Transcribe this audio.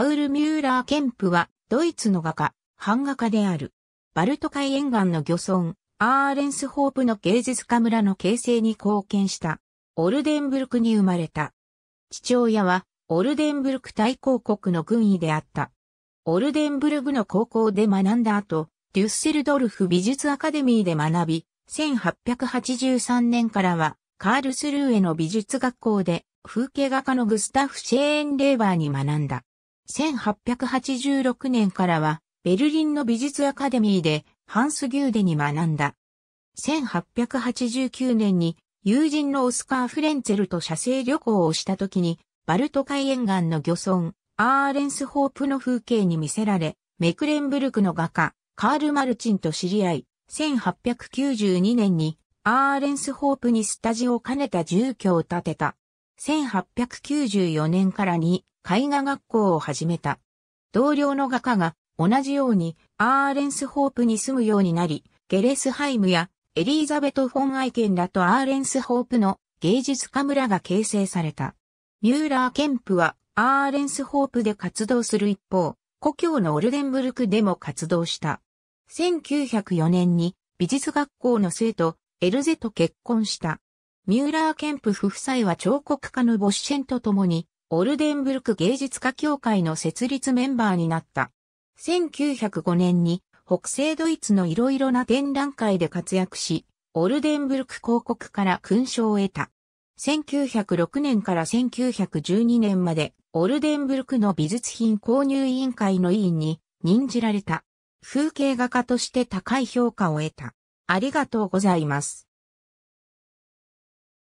パウル・ミューラー・ケンプは、ドイツの画家、版画家である。バルト海沿岸の漁村、アーレンスホープの芸術家村の形成に貢献した。オルデンブルクに生まれた。父親は、オルデンブルク大公国の軍医であった。オルデンブルグの高校で学んだ後、デュッセルドルフ美術アカデミーで学び、1883年からは、カールスルーへの美術学校で、風景画家のグスタフ・シェーンレーバーに学んだ。1886年からは、ベルリンの美術アカデミーで、ハンス・ギューデに学んだ。1889年に、友人のオスカー・フレンツェルと写生旅行をした時に、バルト海沿岸の漁村、アーレンスホープの風景に見せられ、メクレンブルクの画家、カール・マルチンと知り合い、1892年に、アーレンスホープにスタジオを兼ねた住居を建てた。1894年からに絵画学校を始めた。同僚の画家が同じようにアーレンスホープに住むようになり、ゲレスハイムやエリーザベト・フォン・アイケンらとアーレンスホープの芸術家村が形成された。ミューラー・ケンプはアーレンスホープで活動する一方、故郷のオルデンブルクでも活動した。1904年に美術学校の生徒エルゼと結婚した。ミューラー・ケンプ夫妻は彫刻家のボッシェンと共に、オルデンブルク芸術家協会の設立メンバーになった。1905年に北西ドイツのいろいろな展覧会で活躍し、オルデンブルク広告から勲章を得た。1906年から1912年まで、オルデンブルクの美術品購入委員会の委員に任じられた。風景画家として高い評価を得た。ありがとうございます。